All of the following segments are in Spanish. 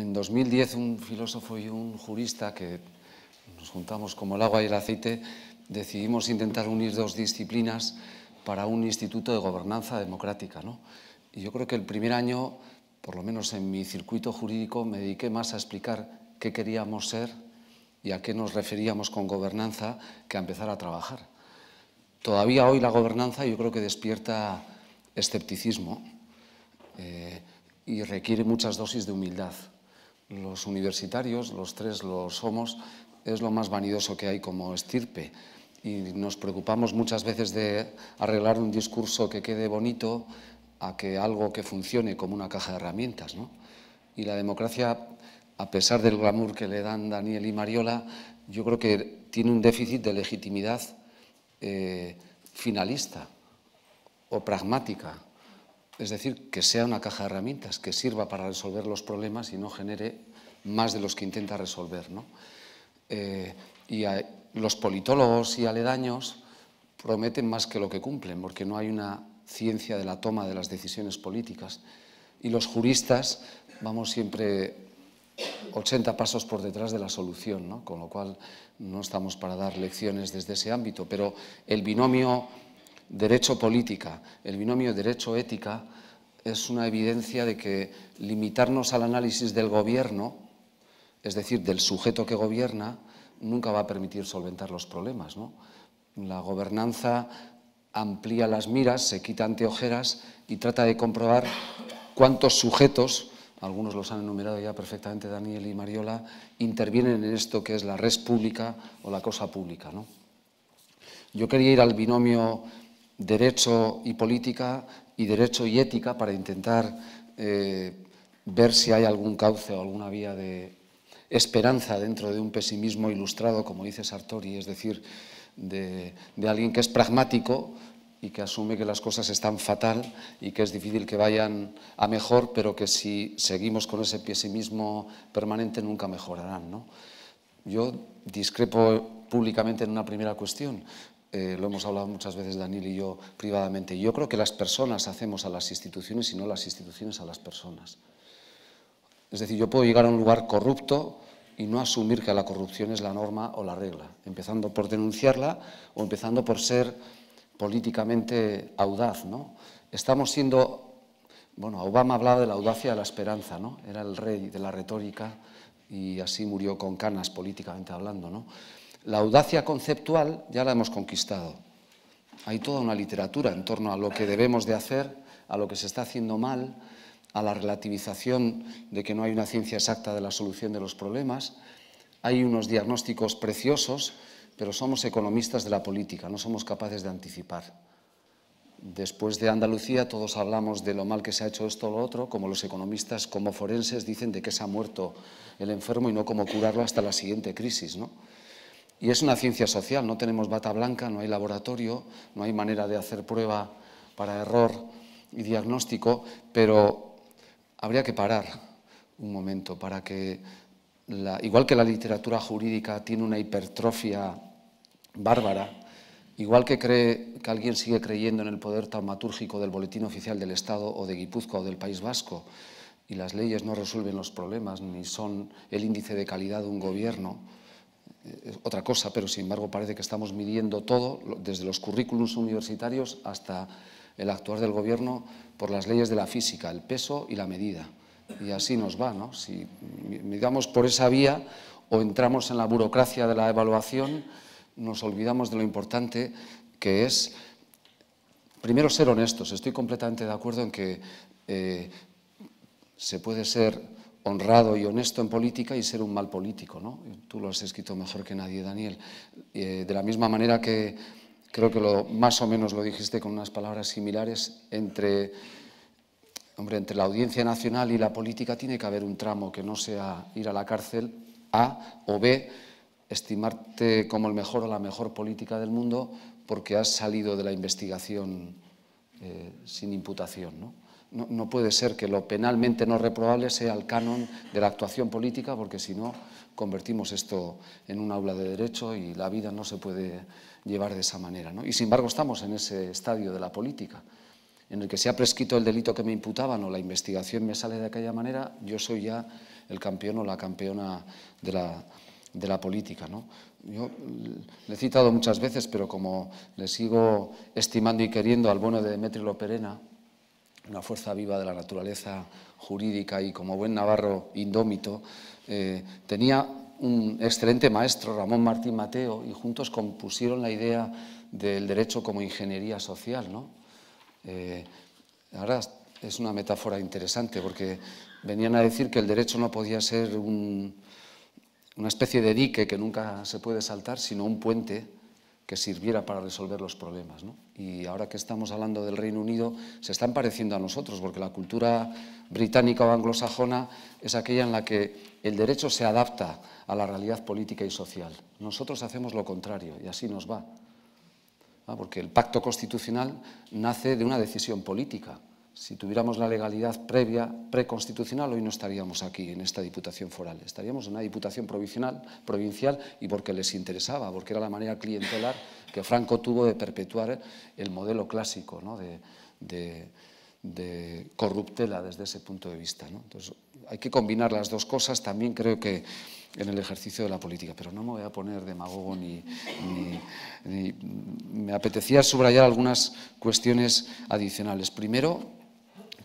en 2010 un filósofo y un jurista que nos juntamos como el agua y el aceite, decidimos intentar unir dos disciplinas para un instituto de gobernanza democrática. ¿no? Y yo creo que el primer año, por lo menos en mi circuito jurídico, me dediqué más a explicar qué queríamos ser y a qué nos referíamos con gobernanza que a empezar a trabajar. Todavía hoy la gobernanza yo creo que despierta escepticismo eh, y requiere muchas dosis de humildad los universitarios, los tres lo somos, es lo más vanidoso que hay como estirpe. Y nos preocupamos muchas veces de arreglar un discurso que quede bonito a que algo que funcione como una caja de herramientas. ¿no? Y la democracia, a pesar del glamour que le dan Daniel y Mariola, yo creo que tiene un déficit de legitimidad eh, finalista o pragmática es decir, que sea una caja de herramientas que sirva para resolver los problemas y no genere más de los que intenta resolver. Eh, y los politólogos y aledaños prometen más que lo que cumplen, porque no hay una ciencia de la toma de las decisiones políticas. Y los juristas vamos siempre 80 pasos por detrás de la solución, con lo cual no estamos para dar lecciones desde ese ámbito, pero el binomio derecho-política, el binomio derecho-ética, es una evidencia de que limitarnos al análisis del gobierno, es decir, del sujeto que gobierna, nunca va a permitir solventar los problemas. La gobernanza amplía las miras, se quita anteojeras y trata de comprobar cuántos sujetos, algunos los han enumerado ya perfectamente Daniel y Mariola, intervienen en esto que es la res pública o la cosa pública. Yo quería ir al binomio derecho y política y derecho y ética para intentar eh, ver si hay algún cauce o alguna vía de esperanza dentro de un pesimismo ilustrado, como dice Sartori, es decir, de, de alguien que es pragmático y que asume que las cosas están fatal y que es difícil que vayan a mejor, pero que si seguimos con ese pesimismo permanente nunca mejorarán. ¿no? Yo discrepo públicamente en una primera cuestión. Eh, lo hemos hablado muchas veces Daniel y yo privadamente, yo creo que las personas hacemos a las instituciones y no las instituciones a las personas. Es decir, yo puedo llegar a un lugar corrupto y no asumir que la corrupción es la norma o la regla, empezando por denunciarla o empezando por ser políticamente audaz. ¿no? Estamos siendo, bueno, Obama hablaba de la audacia de la esperanza, ¿no? era el rey de la retórica y así murió con canas políticamente hablando. ¿no? La audacia conceptual ya la hemos conquistado. Hay toda una literatura en torno a lo que debemos de hacer, a lo que se está haciendo mal, a la relativización de que no hay una ciencia exacta de la solución de los problemas. Hay unos diagnósticos preciosos, pero somos economistas de la política, no somos capaces de anticipar. Después de Andalucía todos hablamos de lo mal que se ha hecho esto o lo otro, como los economistas, como forenses dicen de que se ha muerto el enfermo y no cómo curarlo hasta la siguiente crisis, ¿no? Y es una ciencia social, no tenemos bata blanca, no hay laboratorio, no hay manera de hacer prueba para error y diagnóstico, pero habría que parar un momento para que, igual que la literatura jurídica tiene una hipertrofia bárbara, igual que, que alguien sigue creyendo en el poder taumatúrgico del Boletín Oficial del Estado o de Guipúzcoa o del País Vasco, y las leyes no resuelven los problemas ni son el índice de calidad de un gobierno, otra cosa, pero sin embargo parece que estamos midiendo todo, desde los currículums universitarios hasta el actuar del gobierno por las leyes de la física, el peso y la medida. Y así nos va, ¿no? Si midamos por esa vía o entramos en la burocracia de la evaluación, nos olvidamos de lo importante que es, primero, ser honestos. Estoy completamente de acuerdo en que eh, se puede ser honrado y honesto en política y ser un mal político. ¿no? Tú lo has escrito mejor que nadie, Daniel. Eh, de la misma manera que creo que lo, más o menos lo dijiste con unas palabras similares, entre, hombre, entre la audiencia nacional y la política tiene que haber un tramo que no sea ir a la cárcel, A o B, estimarte como el mejor o la mejor política del mundo porque has salido de la investigación eh, sin imputación. ¿no? no, puede ser que lo penalmente no reprobable sea el canon de la actuación política, porque si no, convertimos esto en un aula de derecho y la vida no se puede llevar de esa manera. Y sin embargo estamos en ese estadio de la política, en el que se ha prescrito el delito que me imputaban o la investigación me sale de aquella manera, yo soy ya el campeón o la campeona de la, política. Yo le he citado muchas veces, pero como le sigo estimando y queriendo al bueno de Demetrio Loperena, una fuerza viva de la naturaleza jurídica y como buen navarro indómito, eh, tenía un excelente maestro, Ramón Martín Mateo, y juntos compusieron la idea del derecho como ingeniería social. ¿no? Eh, ahora es una metáfora interesante porque venían a decir que el derecho no podía ser una especie de dique que nunca se puede saltar, sino un puente que sirviera para resolver los problemas. Y ahora que estamos hablando del Reino Unido, se están pareciendo a nosotros, porque la cultura británica o anglosajona es aquella en la que el derecho se adapta a la realidad política y social. Nosotros hacemos lo contrario y así nos va. Ah, porque el pacto constitucional nace de una decisión política si tuviéramos la legalidad previa, preconstitucional, hoy no estaríamos aquí, en esta Diputación Foral. Estaríamos en una Diputación provincial, provincial y porque les interesaba, porque era la manera clientelar que Franco tuvo de perpetuar el modelo clásico de, corruptela desde ese punto de vista. Entonces, hay que combinar las dos cosas, también creo que en el ejercicio de la política, pero no me voy a poner demagogo ni, ni me apetecía subrayar algunas cuestiones adicionales. Primero,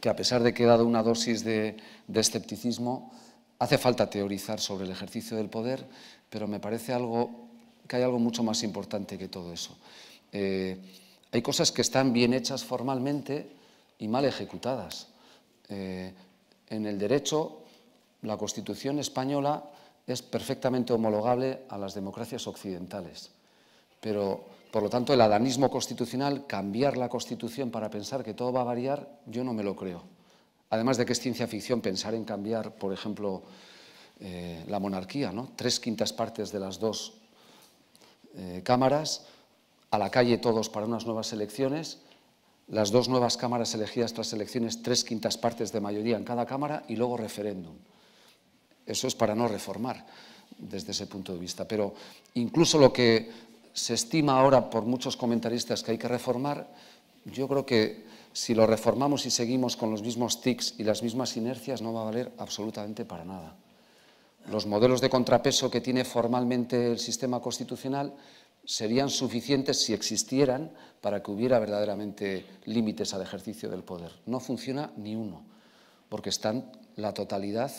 que a pesar de que ha dado una dosis de, escepticismo, hace falta teorizar sobre el ejercicio del poder, pero me parece algo, que hay algo mucho más importante que todo eso. Eh, hay cosas que están bien hechas formalmente y mal ejecutadas. Eh, en el derecho, la Constitución española es perfectamente homologable a las democracias occidentales, pero por lo tanto, el adanismo constitucional, cambiar la constitución para pensar que todo va a variar, yo no me lo creo. Además de que es ciencia ficción pensar en cambiar, por ejemplo, eh, la monarquía, ¿no? tres quintas partes de las dos eh, cámaras, a la calle todos para unas nuevas elecciones, las dos nuevas cámaras elegidas tras elecciones, tres quintas partes de mayoría en cada cámara y luego referéndum. Eso es para no reformar desde ese punto de vista. Pero incluso lo que se estima ahora por muchos comentaristas que hay que reformar, yo creo que si lo reformamos y seguimos con los mismos tics y las mismas inercias no va a valer absolutamente para nada. Los modelos de contrapeso que tiene formalmente el sistema constitucional serían suficientes si existieran para que hubiera verdaderamente límites al ejercicio del poder. No funciona ni uno, porque están la totalidad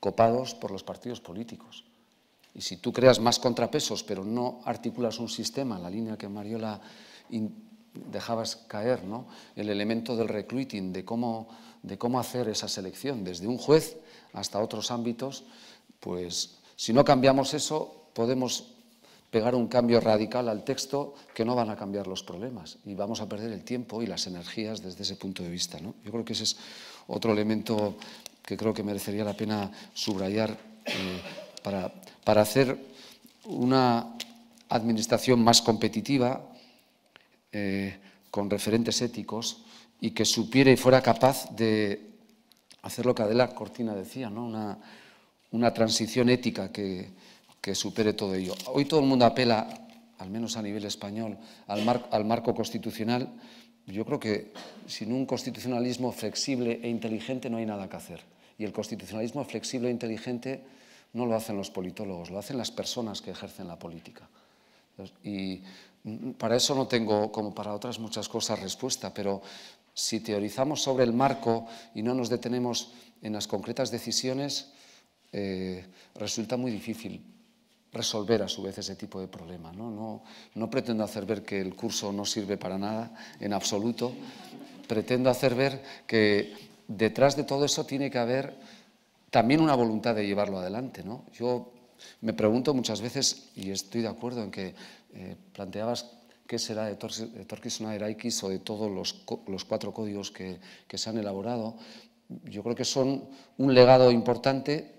copados por los partidos políticos. Y si tú creas más contrapesos, pero no articulas un sistema, la línea que Mariola dejabas caer, ¿no? el elemento del recruiting, de cómo, de cómo hacer esa selección, desde un juez hasta otros ámbitos, pues si no cambiamos eso, podemos pegar un cambio radical al texto que no van a cambiar los problemas y vamos a perder el tiempo y las energías desde ese punto de vista. ¿no? Yo creo que ese es otro elemento que creo que merecería la pena subrayar eh, para para hacer una administración más competitiva, eh, con referentes éticos, y que supiera y fuera capaz de hacer lo que Adela Cortina decía, ¿no? una, transición ética que, supere todo ello. Hoy todo el mundo apela, al menos a nivel español, al marco constitucional. Yo creo que sin un constitucionalismo flexible e inteligente no hay nada que hacer. Y el constitucionalismo flexible e inteligente no lo hacen los politólogos, lo hacen las personas que ejercen la política. Y para eso no tengo, como para otras muchas cosas, respuesta, pero si teorizamos sobre el marco y no nos detenemos en las concretas decisiones, eh, resulta muy difícil resolver a su vez ese tipo de problema. ¿no? no pretendo hacer ver que el curso no sirve para nada, en absoluto. Pretendo hacer ver que detrás de todo eso tiene que haber también una voluntad de llevarlo adelante. ¿no? Yo me pregunto muchas veces, y estoy de acuerdo en que eh, planteabas qué será de, o de todos los, cuatro códigos que, se han elaborado, yo creo que son un legado importante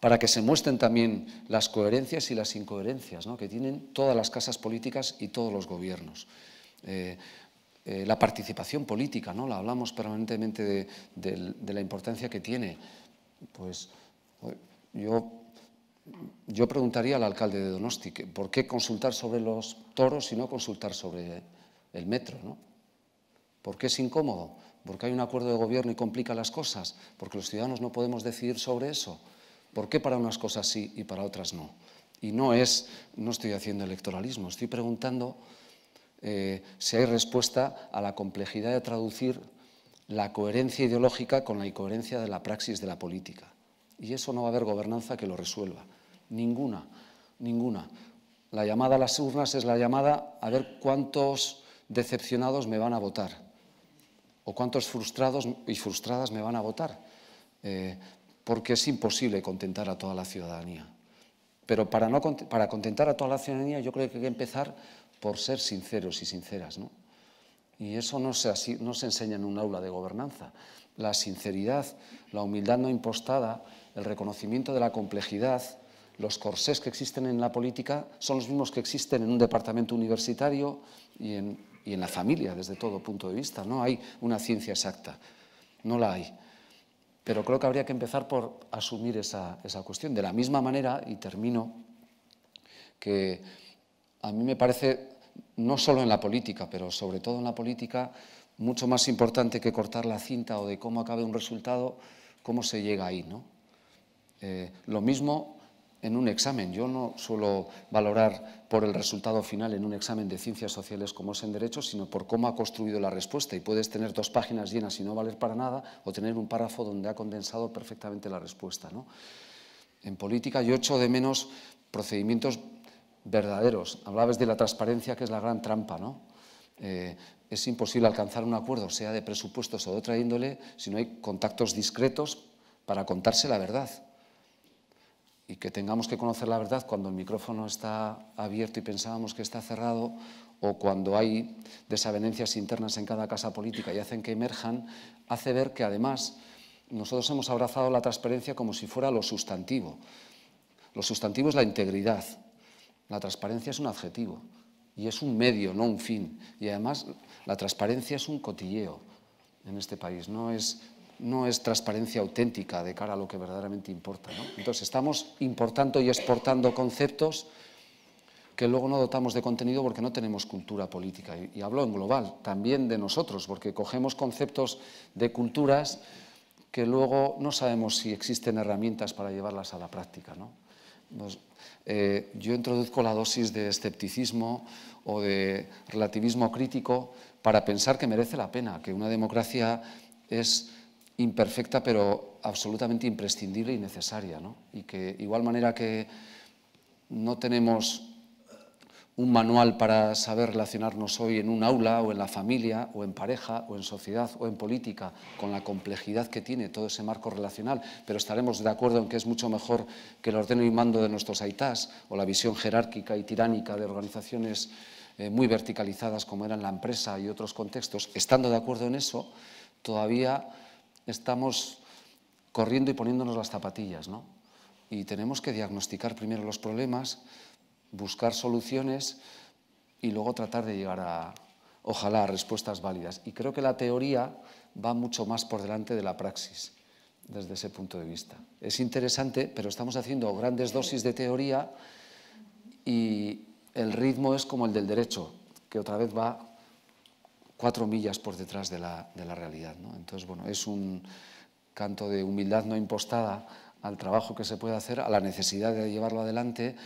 para que se muestren también las coherencias y las incoherencias que tienen todas las casas políticas y todos los gobiernos. Eh, eh, la participación política, ¿no? la hablamos permanentemente de la importancia que tiene. Pues yo, preguntaría al alcalde de Donosti, ¿por qué consultar sobre los toros y no consultar sobre el metro? ¿no? ¿Por qué es incómodo? ¿Por qué hay un acuerdo de gobierno y complica las cosas? ¿Porque los ciudadanos no podemos decidir sobre eso? ¿Por qué para unas cosas sí y para otras no? Y no es, no estoy haciendo electoralismo, estoy preguntando eh, si hay respuesta a la complejidad de traducir la coherencia ideológica con la incoherencia de la praxis de la política. Y eso no va a haber gobernanza que lo resuelva. Ninguna, ninguna. La llamada a las urnas es la llamada a ver cuántos decepcionados me van a votar o cuántos frustrados y frustradas me van a votar, eh, porque es imposible contentar a toda la ciudadanía. Pero para, no, para contentar a toda la ciudadanía yo creo que hay que empezar por ser sinceros y sinceras, ¿no? Y eso no se, enseña en un aula de gobernanza. La sinceridad, la humildad no impostada, el reconocimiento de la complejidad, los corsés que existen en la política son los mismos que existen en un departamento universitario y en, la familia desde todo punto de vista. No hay una ciencia exacta, no la hay. Pero creo que habría que empezar por asumir esa cuestión. De la misma manera, y termino, que a mí me parece no solo en la política, pero sobre todo en la política, mucho más importante que cortar la cinta o de cómo acabe un resultado, cómo se llega ahí. ¿no? Eh, lo mismo en un examen. Yo no suelo valorar por el resultado final en un examen de ciencias sociales como es en Derecho, sino por cómo ha construido la respuesta. Y puedes tener dos páginas llenas y no valer para nada, o tener un párrafo donde ha condensado perfectamente la respuesta. ¿no? En política yo echo de menos procedimientos verdaderos. Hablabas de la transparencia, que es la gran trampa, ¿no? Eh, es imposible alcanzar un acuerdo, sea de presupuestos o de otra índole, si no hay contactos discretos para contarse la verdad. Y que tengamos que conocer la verdad cuando el micrófono está abierto y pensábamos que está cerrado, o cuando hay desavenencias internas en cada casa política y hacen que emerjan, hace ver que además nosotros hemos abrazado la transparencia como si fuera lo sustantivo. Lo sustantivo es la integridad, la transparencia es un adjetivo y es un medio, no un fin. Y además la transparencia es un cotilleo en este país, no es, no es transparencia auténtica de cara a lo que verdaderamente importa. Entonces estamos importando y exportando conceptos que luego no dotamos de contenido porque no tenemos cultura política. Y, y hablo en global, también de nosotros, porque cogemos conceptos de culturas que luego no sabemos si existen herramientas para llevarlas a la práctica. ¿no? Eh, yo introduzco la dosis de escepticismo o de relativismo crítico para pensar que merece la pena, que una democracia es imperfecta pero absolutamente imprescindible y necesaria. Y que, igual manera que no tenemos un manual para saber relacionarnos hoy en un aula o en la familia o en pareja o en sociedad o en política, con la complejidad que tiene todo ese marco relacional, pero estaremos de acuerdo en que es mucho mejor que el orden y mando de nuestros AITAS o la visión jerárquica y tiránica de organizaciones eh, muy verticalizadas como eran la empresa y otros contextos. Estando de acuerdo en eso, todavía estamos corriendo y poniéndonos las zapatillas, ¿no? Y tenemos que diagnosticar primero los problemas, buscar soluciones y luego tratar de llegar a, ojalá, a respuestas válidas. Y creo que la teoría va mucho más por delante de la praxis desde ese punto de vista. Es interesante, pero estamos haciendo grandes dosis de teoría y el ritmo es como el del derecho, que otra vez va cuatro millas por detrás de la, realidad. Entonces, bueno, es un canto de humildad no impostada al trabajo que se puede hacer, a la necesidad de llevarlo adelante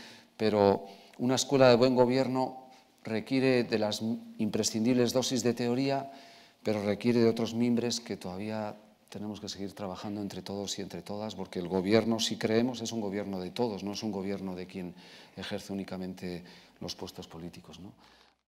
pero una escuela de buen gobierno requiere de las imprescindibles dosis de teoría, pero requiere de otros mimbres que todavía tenemos que seguir trabajando entre todos y entre todas, porque el gobierno, si creemos, es un gobierno de todos, no es un gobierno de quien ejerce únicamente los puestos políticos.